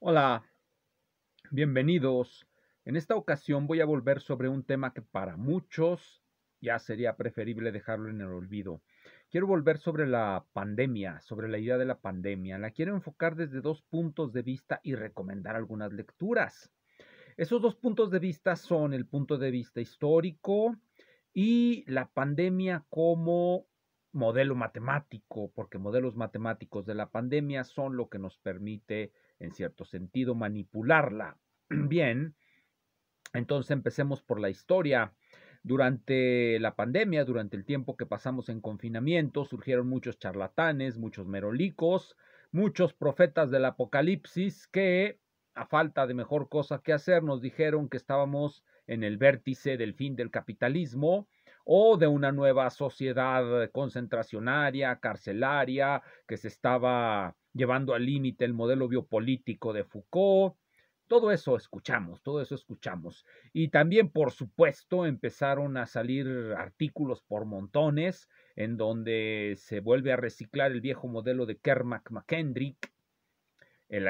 Hola, bienvenidos. En esta ocasión voy a volver sobre un tema que para muchos ya sería preferible dejarlo en el olvido. Quiero volver sobre la pandemia, sobre la idea de la pandemia. La quiero enfocar desde dos puntos de vista y recomendar algunas lecturas. Esos dos puntos de vista son el punto de vista histórico y la pandemia como modelo matemático, porque modelos matemáticos de la pandemia son lo que nos permite en cierto sentido, manipularla. Bien, entonces empecemos por la historia. Durante la pandemia, durante el tiempo que pasamos en confinamiento, surgieron muchos charlatanes, muchos merolicos, muchos profetas del apocalipsis que, a falta de mejor cosa que hacer, nos dijeron que estábamos en el vértice del fin del capitalismo o de una nueva sociedad concentracionaria, carcelaria, que se estaba llevando al límite el modelo biopolítico de Foucault. Todo eso escuchamos, todo eso escuchamos. Y también, por supuesto, empezaron a salir artículos por montones en donde se vuelve a reciclar el viejo modelo de Kermack McKendrick.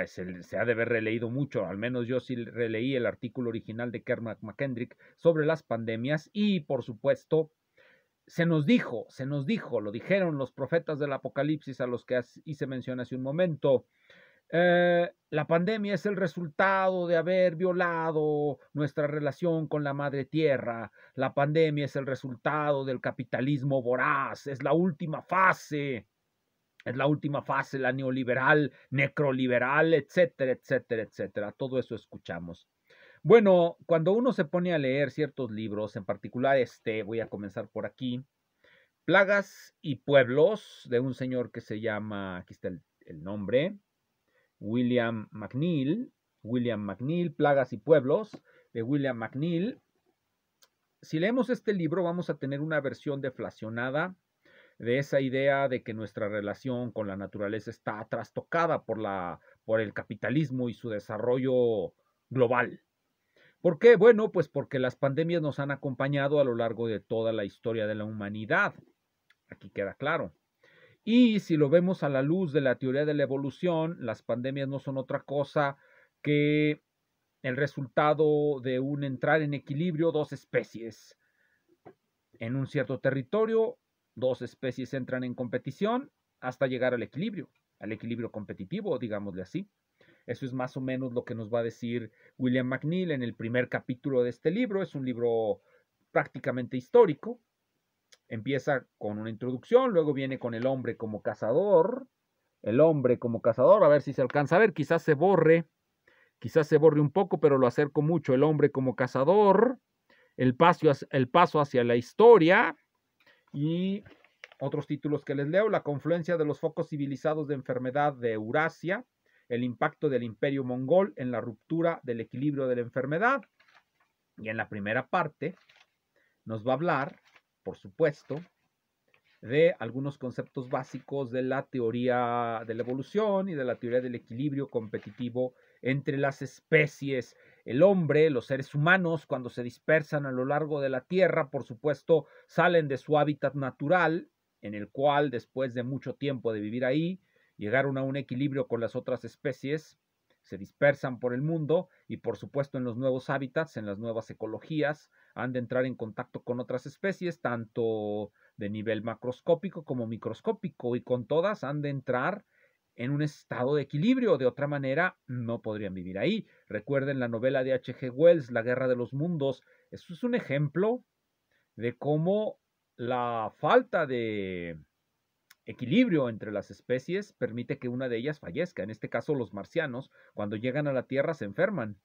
se ha de haber releído mucho, al menos yo sí releí el artículo original de Kermack McKendrick sobre las pandemias y, por supuesto, se nos dijo, se nos dijo, lo dijeron los profetas del Apocalipsis a los que hice mención hace un momento, eh, la pandemia es el resultado de haber violado nuestra relación con la madre tierra. La pandemia es el resultado del capitalismo voraz. Es la última fase. Es la última fase, la neoliberal, necroliberal, etcétera, etcétera, etcétera. Todo eso escuchamos. Bueno, cuando uno se pone a leer ciertos libros, en particular este, voy a comenzar por aquí, Plagas y Pueblos, de un señor que se llama, aquí está el, nombre, William McNeil, William McNeill, Plagas y Pueblos, de William McNeil. Si leemos este libro, vamos a tener una versión deflacionada de esa idea de que nuestra relación con la naturaleza está trastocada por, la, por el capitalismo y su desarrollo global. ¿Por qué? Bueno, pues porque las pandemias nos han acompañado a lo largo de toda la historia de la humanidad. Aquí queda claro. Y si lo vemos a la luz de la teoría de la evolución, las pandemias no son otra cosa que el resultado de un entrar en equilibrio dos especies. En un cierto territorio, dos especies entran en competición hasta llegar al equilibrio, al equilibrio competitivo, digámosle así. Eso es más o menos lo que nos va a decir William McNeill en el primer capítulo de este libro. Es un libro prácticamente histórico. Empieza con una introducción, luego viene con el hombre como cazador. El hombre como cazador, a ver si se alcanza a ver, quizás se borre, quizás se borre un poco, pero lo acerco mucho. El hombre como cazador, el paso, el paso hacia la historia y otros títulos que les leo, La confluencia de los focos civilizados de enfermedad de Eurasia, el impacto del imperio mongol en la ruptura del equilibrio de la enfermedad. Y en la primera parte nos va a hablar, por supuesto, de algunos conceptos básicos de la teoría de la evolución y de la teoría del equilibrio competitivo entre las especies. El hombre, los seres humanos, cuando se dispersan a lo largo de la Tierra, por supuesto, salen de su hábitat natural, en el cual, después de mucho tiempo de vivir ahí, llegaron a un equilibrio con las otras especies, se dispersan por el mundo y por supuesto en los nuevos hábitats, en las nuevas ecologías, han de entrar en contacto con otras especies, tanto de nivel macroscópico como microscópico, y con todas han de entrar en un estado de equilibrio, de otra manera no podrían vivir ahí. Recuerden la novela de H.G. Wells, La Guerra de los Mundos, eso es un ejemplo de cómo la falta de equilibrio entre las especies permite que una de ellas fallezca. En este caso, los marcianos, cuando llegan a la Tierra, se enferman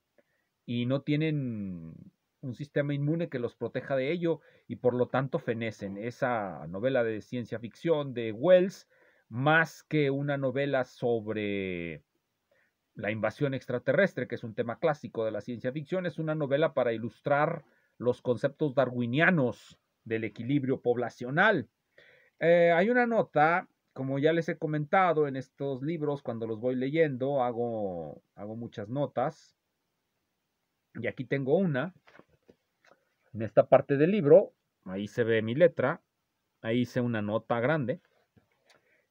y no tienen un sistema inmune que los proteja de ello y por lo tanto fenecen. Esa novela de ciencia ficción de Wells, más que una novela sobre la invasión extraterrestre, que es un tema clásico de la ciencia ficción, es una novela para ilustrar los conceptos darwinianos del equilibrio poblacional eh, hay una nota, como ya les he comentado en estos libros, cuando los voy leyendo, hago muchas notas. Y aquí tengo una. En esta parte del libro, ahí se ve mi letra. Ahí hice una nota grande.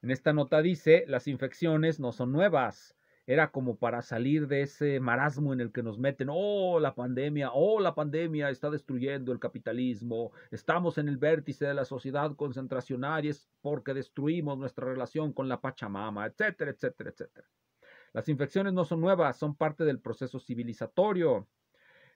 En esta nota dice, las infecciones no son nuevas era como para salir de ese marasmo en el que nos meten, oh, la pandemia, oh, la pandemia está destruyendo el capitalismo, estamos en el vértice de la sociedad concentracionaria, porque destruimos nuestra relación con la Pachamama, etcétera, etcétera, etcétera. Las infecciones no son nuevas, son parte del proceso civilizatorio.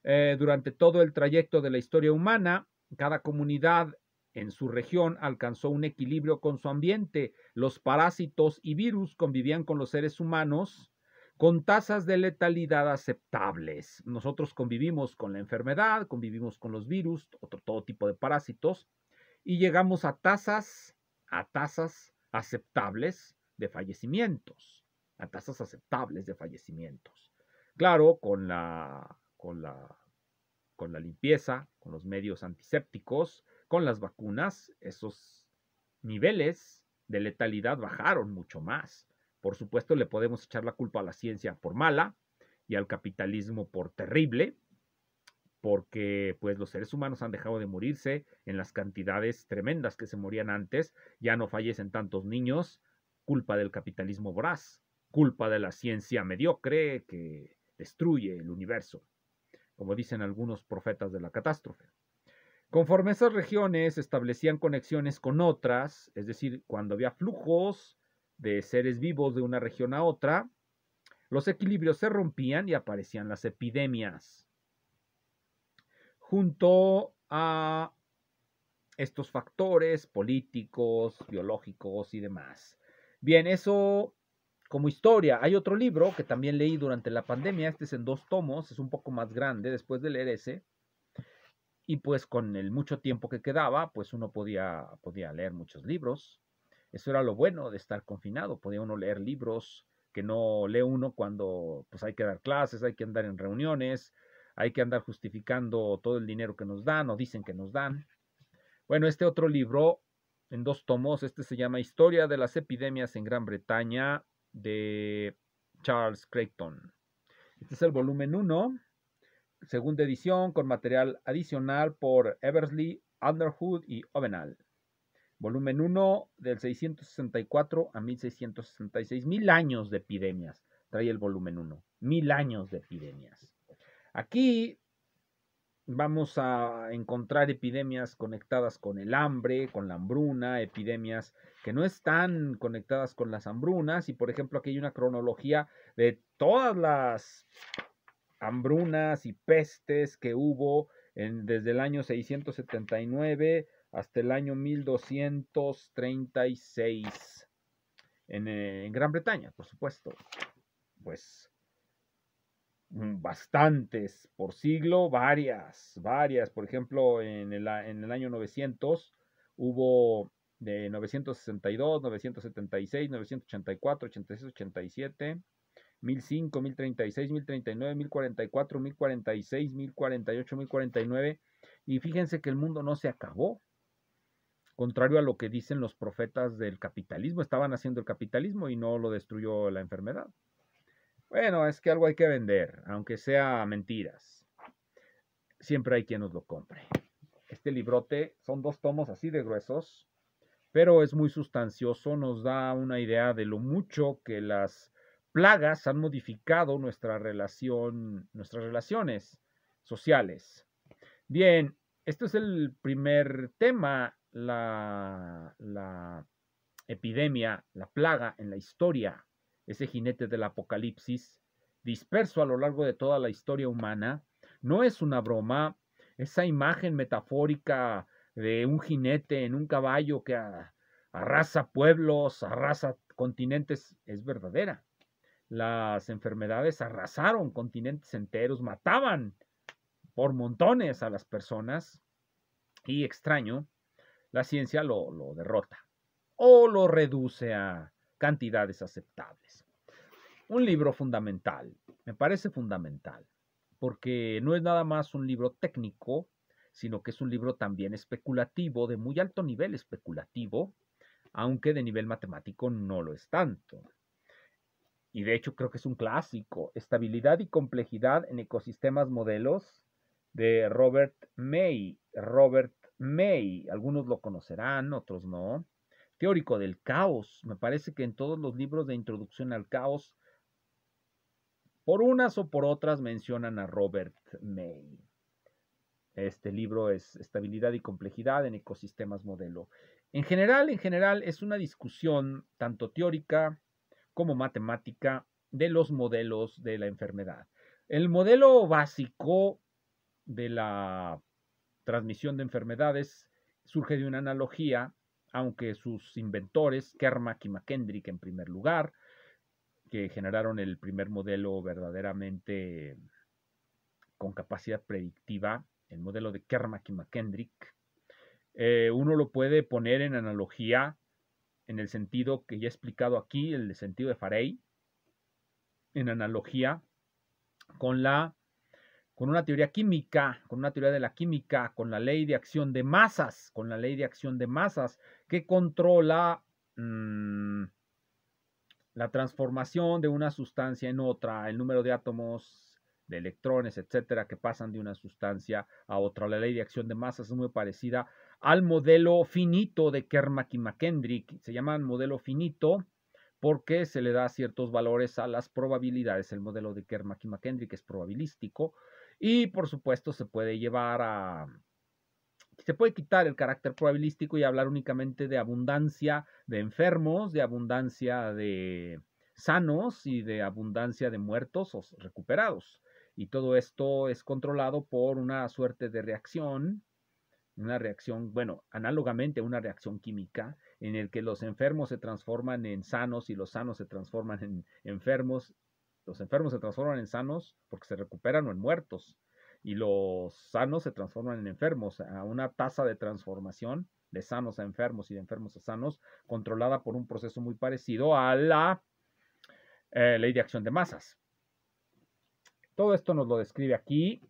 Eh, durante todo el trayecto de la historia humana, cada comunidad en su región alcanzó un equilibrio con su ambiente. Los parásitos y virus convivían con los seres humanos con tasas de letalidad aceptables. Nosotros convivimos con la enfermedad, convivimos con los virus, otro, todo tipo de parásitos, y llegamos a tasas, a tasas aceptables de fallecimientos, a tasas aceptables de fallecimientos. Claro, con la, con la, con la limpieza, con los medios antisépticos, con las vacunas, esos niveles de letalidad bajaron mucho más. Por supuesto, le podemos echar la culpa a la ciencia por mala y al capitalismo por terrible, porque pues los seres humanos han dejado de morirse en las cantidades tremendas que se morían antes, ya no fallecen tantos niños, culpa del capitalismo voraz, culpa de la ciencia mediocre que destruye el universo, como dicen algunos profetas de la catástrofe. Conforme esas regiones establecían conexiones con otras, es decir, cuando había flujos de seres vivos de una región a otra, los equilibrios se rompían y aparecían las epidemias. Junto a estos factores políticos, biológicos y demás. Bien, eso como historia. Hay otro libro que también leí durante la pandemia, este es en dos tomos, es un poco más grande después de leer ese. Y pues con el mucho tiempo que quedaba, pues uno podía, podía leer muchos libros. Eso era lo bueno de estar confinado, podía uno leer libros que no lee uno cuando pues hay que dar clases, hay que andar en reuniones, hay que andar justificando todo el dinero que nos dan o dicen que nos dan. Bueno, este otro libro en dos tomos, este se llama Historia de las epidemias en Gran Bretaña de Charles Creighton. Este es el volumen 1, segunda edición con material adicional por Eversley, Underwood y Ovenal. Volumen 1 del 664 a 1666. Mil años de epidemias. Trae el volumen 1. Mil años de epidemias. Aquí vamos a encontrar epidemias conectadas con el hambre, con la hambruna, epidemias que no están conectadas con las hambrunas. Y por ejemplo, aquí hay una cronología de todas las hambrunas y pestes que hubo desde el año 679 hasta el año 1236 en, eh, en Gran Bretaña, por supuesto. Pues mm, bastantes por siglo, varias, varias. Por ejemplo, en el, en el año 900 hubo de 962, 976, 984, 86, 87, 1005, 1036, 1039, 1044, 1046, 1048, 1049. Y fíjense que el mundo no se acabó contrario a lo que dicen los profetas del capitalismo, estaban haciendo el capitalismo y no lo destruyó la enfermedad. Bueno, es que algo hay que vender, aunque sea mentiras. Siempre hay quien nos lo compre. Este librote son dos tomos así de gruesos, pero es muy sustancioso, nos da una idea de lo mucho que las plagas han modificado nuestra relación, nuestras relaciones sociales. Bien, este es el primer tema la, epidemia, la plaga en la historia, ese jinete del apocalipsis, disperso a lo largo de toda la historia humana, no es una broma, esa imagen metafórica de un jinete en un caballo que arrasa pueblos, arrasa continentes, es verdadera. Las enfermedades arrasaron continentes enteros, mataban por montones a las personas y extraño la ciencia lo, lo derrota o lo reduce a cantidades aceptables. Un libro fundamental, me parece fundamental, porque no es nada más un libro técnico, sino que es un libro también especulativo, de muy alto nivel especulativo, aunque de nivel matemático no lo es tanto. Y de hecho creo que es un clásico, Estabilidad y complejidad en ecosistemas modelos de Robert May. Robert May, algunos lo conocerán, otros no. Teórico del caos, me parece que en todos los libros de introducción al caos, por unas o por otras mencionan a Robert May. Este libro es Estabilidad y Complejidad en Ecosistemas Modelo. En general, en general, es una discusión tanto teórica como matemática de los modelos de la enfermedad. El modelo básico de la transmisión de enfermedades surge de una analogía, aunque sus inventores, Kermack y McKendrick en primer lugar, que generaron el primer modelo verdaderamente con capacidad predictiva, el modelo de Kermack y McKendrick, eh, uno lo puede poner en analogía en el sentido que ya he explicado aquí, el sentido de Farey, en analogía con la con una teoría química, con una teoría de la química, con la ley de acción de masas, con la ley de acción de masas que controla mm, la transformación de una sustancia en otra, el número de átomos, de electrones, etcétera, que pasan de una sustancia a otra. La ley de acción de masas es muy parecida al modelo finito de Kermack y McKendrick. Se llama modelo finito porque se le da ciertos valores a las probabilidades. El modelo de Kermack y McKendrick es probabilístico y por supuesto se puede llevar a... Mm, se puede quitar el carácter probabilístico y hablar únicamente de abundancia de enfermos, de abundancia de sanos y de abundancia de muertos o recuperados. Y todo esto es controlado por una suerte de reacción, una reacción, bueno, análogamente una reacción química en el que los enfermos se transforman en sanos y los sanos se transforman en enfermos los enfermos se transforman en sanos porque se recuperan o en muertos. Y los sanos se transforman en enfermos. A una tasa de transformación de sanos a enfermos y de enfermos a sanos controlada por un proceso muy parecido a la eh, ley de acción de masas. Todo esto nos lo describe aquí.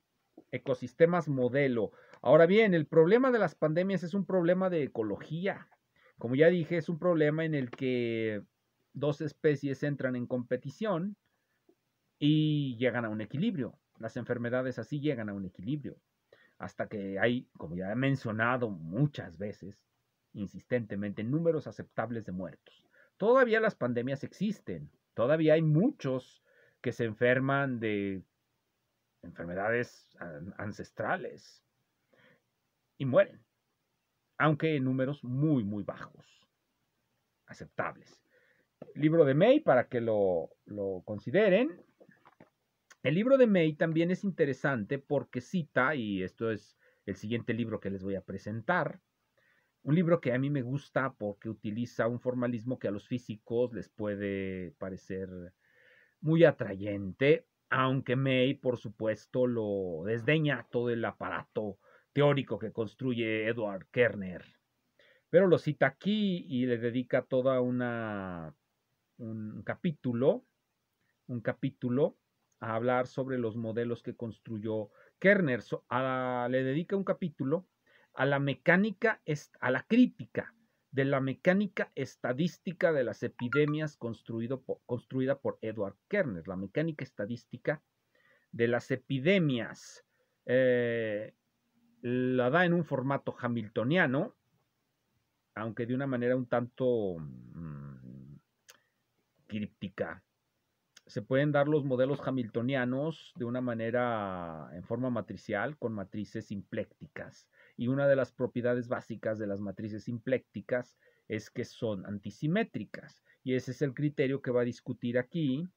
Ecosistemas modelo. Ahora bien, el problema de las pandemias es un problema de ecología. Como ya dije, es un problema en el que dos especies entran en competición y llegan a un equilibrio. Las enfermedades así llegan a un equilibrio, hasta que hay, como ya he mencionado muchas veces, insistentemente, números aceptables de muertos. Todavía las pandemias existen, todavía hay muchos que se enferman de enfermedades ancestrales y mueren, aunque en números muy, muy bajos, aceptables libro de May para que lo, lo, consideren. El libro de May también es interesante porque cita, y esto es el siguiente libro que les voy a presentar, un libro que a mí me gusta porque utiliza un formalismo que a los físicos les puede parecer muy atrayente, aunque May, por supuesto, lo desdeña todo el aparato teórico que construye Edward Kerner. Pero lo cita aquí y le dedica toda una un capítulo, un capítulo a hablar sobre los modelos que construyó Kerner. le dedica un capítulo a la mecánica, a la crítica de la mecánica estadística de las epidemias construido construida por Edward Kerner, la mecánica estadística de las epidemias. Eh, la da en un formato hamiltoniano, aunque de una manera un tanto mm, críptica se pueden dar los modelos hamiltonianos de una manera en forma matricial con matrices simplécticas. Y una de las propiedades básicas de las matrices simplécticas es que son antisimétricas. Y ese es el criterio que va a discutir aquí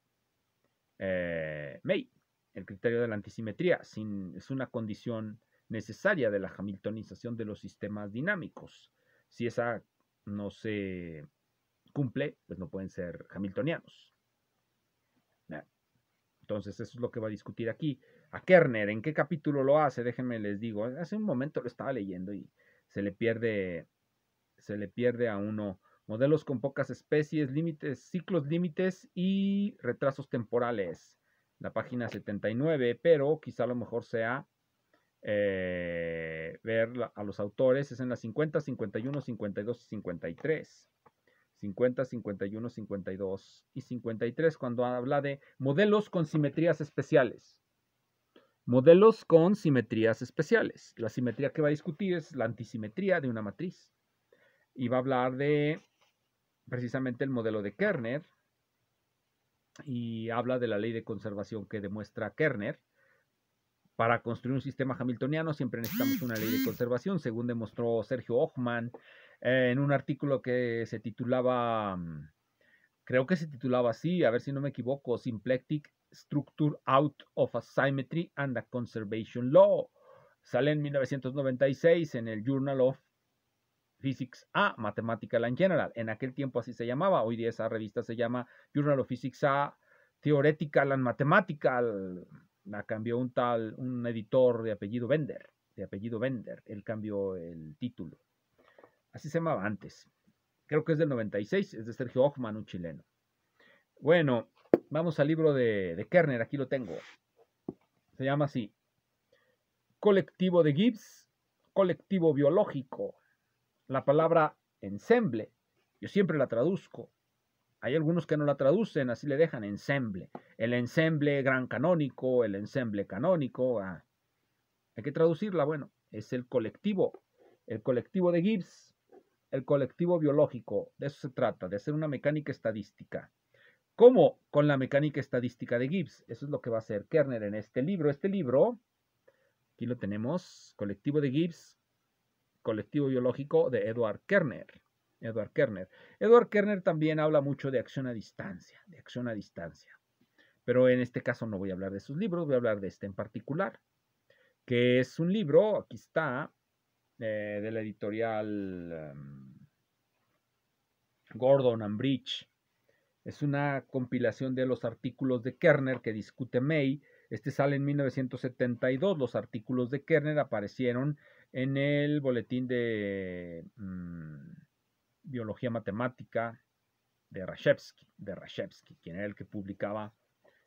eh, May, el criterio de la antisimetría. es una condición necesaria de la hamiltonización de los sistemas dinámicos. Si esa no se cumple, pues no pueden ser hamiltonianos. Entonces, eso es lo que va a discutir aquí. A Kerner, ¿en qué capítulo lo hace? Déjenme les digo. Hace un momento lo estaba leyendo y se le pierde, se le pierde a uno. Modelos con pocas especies, límites, ciclos límites y retrasos temporales. La página 79, pero quizá lo mejor sea eh, ver a los autores. Es en la 50, 51, 52 y 53. 50, 51, 52 y 53 cuando habla de modelos con simetrías especiales. Modelos con simetrías especiales. La simetría que va a discutir es la antisimetría de una matriz. Y va a hablar de precisamente el modelo de Kerner. Y habla de la ley de conservación que demuestra Kerner. Para construir un sistema hamiltoniano siempre necesitamos una ley de conservación, según demostró Sergio Hochmann, en un artículo que se titulaba, mm, creo que se titulaba así, a ver si no me equivoco, Symplectic Structure Out of Asymmetry and the Conservation Law. Sale en 1996 en el Journal of Physics A, Mathematical and General. En aquel tiempo así se llamaba. Hoy día esa revista se llama Journal of Physics A, Theoretical and Mathematical. La cambió un tal, un editor de apellido Bender, de apellido Bender. Él cambió el título. Así se llamaba antes. Creo que es del 96, es de Sergio Hoffman, un chileno. Bueno, vamos al libro de, Kerner, aquí lo tengo. Se llama así. Colectivo de Gibbs, colectivo biológico. La palabra ensemble, yo siempre la traduzco. Hay algunos que no la traducen, así le dejan ensemble. El ensemble gran canónico, el ensemble canónico. Ah. Hay que traducirla, bueno, es el colectivo, el colectivo de Gibbs, el colectivo biológico, de eso se trata, de hacer una mecánica estadística. ¿Cómo? Con la mecánica estadística de Gibbs. Eso es lo que va a hacer Kerner en este libro. Este libro, aquí lo tenemos, colectivo de Gibbs, colectivo biológico de Edward Kerner. Edward Kerner. Edward Kerner también habla mucho de acción a distancia, de acción a distancia. Pero en este caso no voy a hablar de sus libros, voy a hablar de este en particular, que es un libro, aquí está, eh, de la editorial em, Gordon and Es una compilación de los artículos de Kerner que discute May. Este sale en 1972. Los artículos de Kerner aparecieron en el boletín de mm, biología matemática de Rashevsky, de Rashevsky, quien era el que publicaba,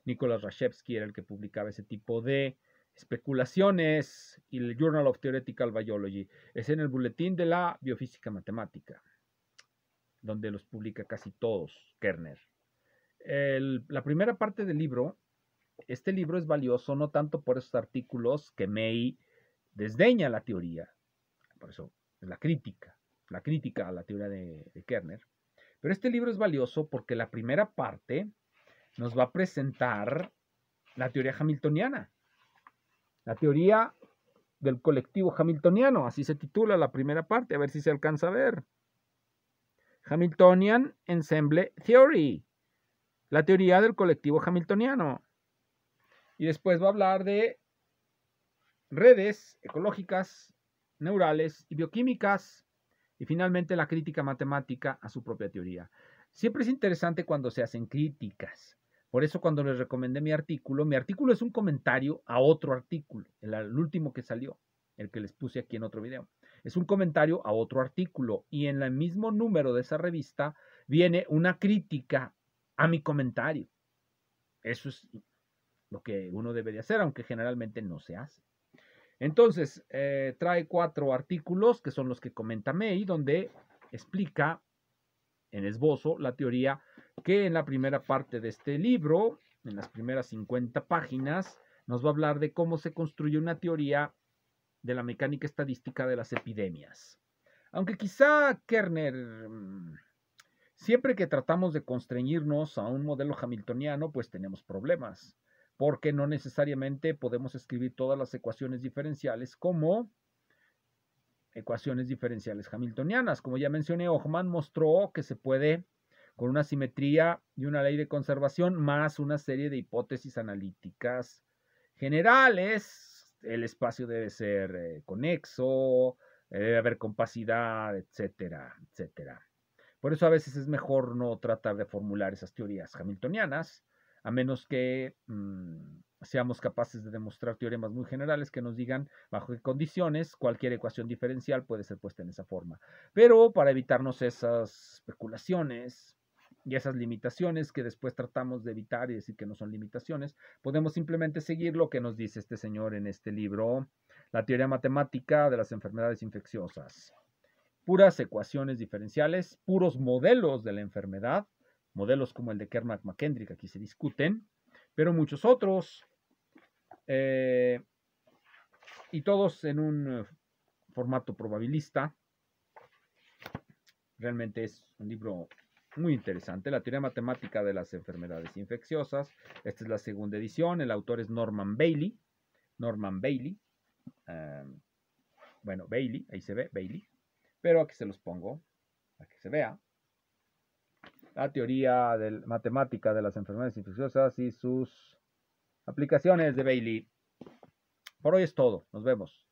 Nicolás Rashevsky era el que publicaba ese tipo de Especulaciones y el Journal of Theoretical Biology. Es en el Boletín de la Biofísica Matemática, donde los publica casi todos Kerner. la primera parte del libro, este libro es valioso no tanto por esos artículos que May desdeña la teoría, por eso la crítica, la crítica a la teoría de Kerner, pero este libro es valioso porque la primera parte nos va a presentar la teoría hamiltoniana, la teoría del colectivo hamiltoniano, así se titula la primera parte, a ver si se alcanza a ver. Hamiltonian Ensemble Theory, la teoría del colectivo hamiltoniano. Y después va a hablar de redes ecológicas, neurales y bioquímicas. Y finalmente la crítica matemática a su propia teoría. Siempre es interesante cuando se hacen críticas. Por eso cuando les recomendé mi artículo, mi artículo es un comentario a otro artículo, el, último que salió, el que les puse aquí en otro video. Es un comentario a otro artículo y en el mismo número de esa revista viene una crítica a mi comentario. Eso es lo que uno debería hacer, aunque generalmente no se hace. Entonces, eh, trae cuatro artículos que son los que comenta May, donde explica en esbozo la teoría que en la primera parte de este libro, en las primeras 50 páginas, nos va a hablar de cómo se construye una teoría de la mecánica estadística de las epidemias. Aunque quizá Kerner, mm, siempre que tratamos de constreñirnos a un modelo hamiltoniano, pues tenemos problemas, porque no necesariamente podemos escribir todas las ecuaciones diferenciales como ecuaciones diferenciales hamiltonianas. Como ya mencioné, Hochmann mostró que se puede con una simetría y una ley de conservación más una serie de hipótesis analíticas generales. El espacio debe ser eh, conexo, eh, debe haber compacidad, etcétera, etcétera. Por eso a veces es mejor no tratar de formular esas teorías hamiltonianas, a menos que mm, seamos capaces de demostrar teoremas muy generales que nos digan bajo qué condiciones cualquier ecuación diferencial puede ser puesta en esa forma. Pero para evitarnos esas especulaciones y esas limitaciones que después tratamos de evitar y decir que no son limitaciones, podemos simplemente seguir lo que nos dice este señor en este libro, La teoría matemática de las enfermedades infecciosas. Puras ecuaciones diferenciales, puros modelos de la enfermedad, modelos como el de Kermack-McKendrick aquí se discuten, pero muchos otros eh, y todos en un eh, formato probabilista. Realmente es un libro muy interesante, La teoría matemática de las enfermedades infecciosas. Esta es la segunda edición, el autor es Norman Bailey. Norman Bailey. Em, bueno, Bailey, ahí se ve, Bailey. Pero aquí se los pongo para que se vea. La teoría de matemática de las enfermedades infecciosas y sus aplicaciones de Bailey. Por hoy es todo. Nos vemos.